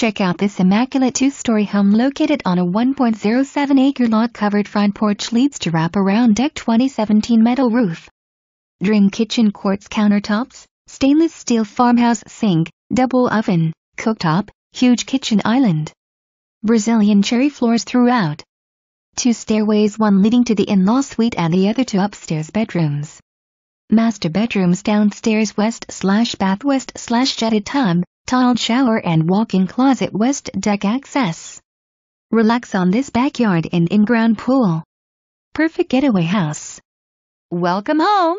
Check out this immaculate two-story home located on a 1.07-acre lot covered front porch leads to wrap-around deck 2017 metal roof. Dream kitchen quartz countertops, stainless steel farmhouse sink, double oven, cooktop, huge kitchen island. Brazilian cherry floors throughout. Two stairways, one leading to the in-law suite and the other to upstairs bedrooms. Master bedrooms downstairs west slash bath west slash jetted tub, tiled shower and walk-in closet west deck access. Relax on this backyard and in-ground pool. Perfect getaway house. Welcome home!